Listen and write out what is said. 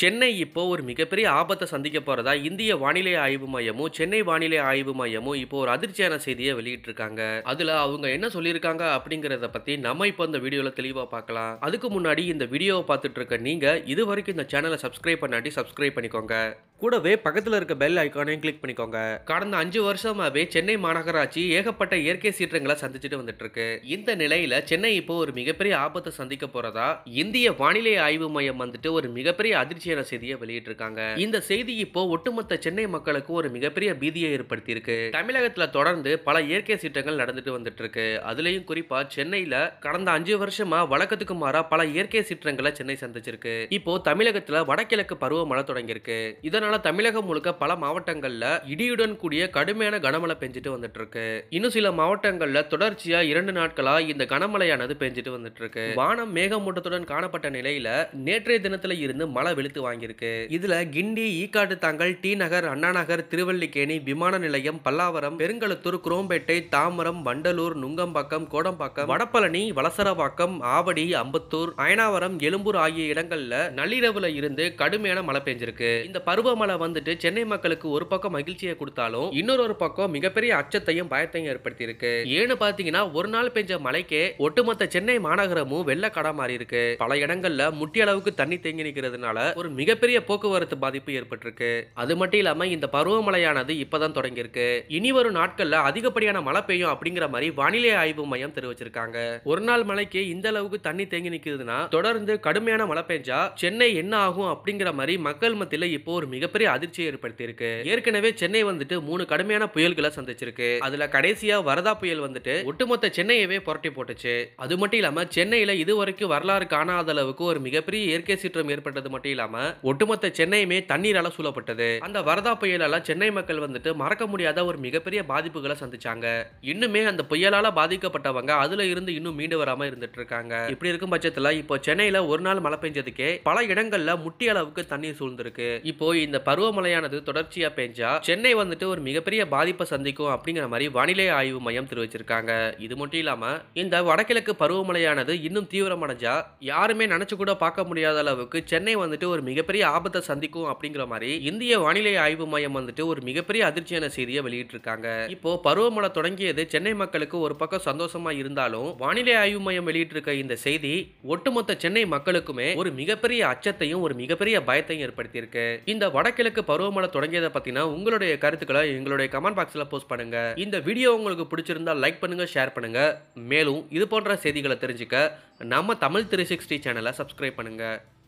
சென்னை இப்போ ஒரு மிகப்பெரிய ஆபத்தை சந்திக்க போகிறதா இந்திய வானிலை ஆய்வு மையமும் சென்னை வானிலை ஆய்வு மையமும் இப்போ ஒரு அதிர்ச்சியான செய்தியை வெளியிட்டிருக்காங்க அதில் அவங்க என்ன சொல்லியிருக்காங்க அப்படிங்கிறத பற்றி நம்ம இப்போ இந்த வீடியோவில் தெளிவாக பார்க்கலாம் அதுக்கு முன்னாடி இந்த வீடியோவை பார்த்துட்டு இருக்க நீங்கள் இது வரைக்கும் இந்த சேனலை சப்ஸ்கிரைப் பண்ணாட்டி சப்ஸ்கிரைப் பண்ணிக்கோங்க கூடவே பக்கத்தில் இருக்க பெல் ஐக்கானையும் கிளிக் பண்ணிக்கோங்க கடந்த அஞ்சு வருஷமாவே சென்னை மாநகராட்சி ஏகப்பட்ட இயற்கை சீற்றங்களை சந்திச்சுட்டு வந்துட்டு இருக்கு இந்த நிலையில சென்னை இப்போ ஒரு மிகப்பெரிய ஆபத்தை சந்திக்க போறதா இந்திய வானிலை ஆய்வு மையம் வந்துட்டு ஒரு மிகப்பெரிய அதிர்ச்சியான செய்தியை வெளியிட்டிருக்காங்க இந்த செய்தி இப்போ ஒட்டுமொத்த சென்னை மக்களுக்கு ஒரு மிகப்பெரிய பீதியை ஏற்படுத்தி இருக்கு தமிழகத்துல தொடர்ந்து பல இயற்கை சீற்றங்கள் நடந்துட்டு வந்துட்டு இருக்கு அதுலயும் குறிப்பா சென்னையில கடந்த அஞ்சு வருஷமா வழக்கத்துக்கு மாறா பல இயற்கை சீற்றங்களை சென்னை சந்திச்சிருக்கு இப்போ தமிழகத்துல வடகிழக்கு பருவமழை தொடங்கியிருக்கு இதனால இதனால தமிழகம் முழுக்க பல மாவட்டங்களில் இடியுடன் கூடிய கடுமையான கனமழை பெஞ்சிட்டு வந்துட்டு இருக்கு இன்னும் சில மாவட்டங்களில் தொடர்ச்சியா இரண்டு நாட்களா இந்த கனமழையானது பெஞ்சிட்டு வந்துட்டு இருக்கு வானம் மேகமூட்டத்துடன் காணப்பட்ட நிலையில நேற்றைய தினத்துல இருந்து மழை வெளுத்து வாங்கியிருக்கு இதுல கிண்டி ஈக்காட்டு தாங்கல் டி நகர் அண்ணா நகர் திருவல்லிக்கேணி விமான நிலையம் பல்லாவரம் பெருங்கலத்தூர் குரோம்பேட்டை தாமரம் வண்டலூர் நுங்கம்பாக்கம் கோடம்பாக்கம் வடபழனி வளசரவாக்கம் ஆவடி அம்பத்தூர் அயனாவரம் எழும்பூர் ஆகிய இடங்கள்ல நள்ளிரவுல இருந்து கடுமையான மழை பெஞ்சிருக்கு இந்த பருவ பருவமழை வந்துட்டு சென்னை மக்களுக்கு ஒரு பக்கம் மகிழ்ச்சியை கொடுத்தாலும் இன்னொரு ஒரு பக்கம் மிகப்பெரிய அச்சத்தையும் பயத்தையும் ஏற்படுத்தி இருக்கு ஏன்னு பாத்தீங்கன்னா ஒரு நாள் பெஞ்ச மழைக்கே ஒட்டுமொத்த சென்னை மாநகரமும் வெள்ளக்காடா மாறி இருக்கு பல இடங்கள்ல முட்டிய அளவுக்கு தண்ணி தேங்கி நிற்கிறதுனால ஒரு மிகப்பெரிய போக்குவரத்து பாதிப்பு ஏற்பட்டிருக்கு அது மட்டும் இல்லாம இந்த பருவமழையானது இப்பதான் தொடங்கியிருக்கு இனி வரும் நாட்கள்ல அதிகப்படியான மழை பெய்யும் அப்படிங்கிற மாதிரி வானிலை ஆய்வு மையம் தெரிவிச்சிருக்காங்க ஒரு நாள் மழைக்கு இந்த அளவுக்கு தண்ணி தேங்கி நிற்கிறதுனா தொடர்ந்து கடுமையான மழை பெஞ்சா சென்னை என்ன ஆகும் அப்படிங்கிற மாதிரி மக்கள் மத்தியில இப்போ ஒரு மிக மிகப்பெரிய அதிர்ச்சியை ஏற்படுத்தியிருக்கு ஏற்கனவே சென்னை வந்துட்டு மூணு கடுமையான புயல்களை சந்திச்சிருக்கு அதுல கடைசியா வரதா புயல் வந்துட்டு ஒட்டுமொத்த சென்னையவே புரட்டி போட்டுச்சு அது மட்டும் இல்லாம சென்னையில இதுவரைக்கும் வரலாறு காணாத அளவுக்கு ஒரு மிகப்பெரிய இயற்கை சீற்றம் ஏற்பட்டது மட்டும் இல்லாம ஒட்டுமொத்த சென்னையுமே தண்ணீரால சூழப்பட்டது அந்த வரதா புயலால சென்னை மக்கள் வந்துட்டு மறக்க முடியாத ஒரு மிகப்பெரிய பாதிப்புகளை சந்திச்சாங்க இன்னுமே அந்த புயலால பாதிக்கப்பட்டவங்க அதுல இருந்து இன்னும் மீண்டு வராம இருந்துட்டு இருக்காங்க இப்படி இருக்கும் பட்சத்துல இப்போ சென்னையில ஒரு நாள் மழை பெஞ்சதுக்கே பல இடங்கள்ல முட்டிய அளவுக்கு தண்ணீர் சூழ்ந்திருக்கு இப்போ இந்த இந்த பருவமழையானது தொடர்ச்சியாக பெஞ்சா சென்னை வந்துட்டு ஒரு மிகப்பெரிய பாதிப்பை சந்திக்கும் அப்படிங்கிற மாதிரி வானிலை ஆய்வு மையம் தெரிவிச்சிருக்காங்க இது மட்டும் இல்லாமல் இந்த வடகிழக்கு பருவமழையானது இன்னும் தீவிரமடைஞ்சா யாருமே நினச்சி கூட பார்க்க முடியாத அளவுக்கு சென்னை வந்துட்டு ஒரு மிகப்பெரிய ஆபத்தை சந்திக்கும் அப்படிங்கிற மாதிரி இந்திய வானிலை ஆய்வு மையம் வந்துட்டு ஒரு மிகப்பெரிய அதிர்ச்சியான செய்தியை வெளியிட்டிருக்காங்க இப்போ பருவமழை தொடங்கியது சென்னை மக்களுக்கு ஒரு பக்கம் சந்தோஷமா இருந்தாலும் வானிலை ஆய்வு மையம் வெளியிட்டிருக்க இந்த செய்தி ஒட்டுமொத்த சென்னை மக்களுக்குமே ஒரு மிகப்பெரிய அச்சத்தையும் ஒரு மிகப்பெரிய பயத்தையும் ஏற்படுத்தியிருக்கு இந்த வடகிழக்கு பருவமழை தொடங்கியதை பற்றினா உங்களுடைய கருத்துக்களை எங்களுடைய கமெண்ட் பாக்ஸில் போஸ்ட் பண்ணுங்கள் இந்த வீடியோ உங்களுக்கு பிடிச்சிருந்தா லைக் பண்ணுங்கள் ஷேர் பண்ணுங்கள் மேலும் இது போன்ற செய்திகளை தெரிஞ்சுக்க நம்ம தமிழ் த்ரீ சிக்ஸ்டி சேனலை சப்ஸ்கிரைப் பண்ணுங்கள்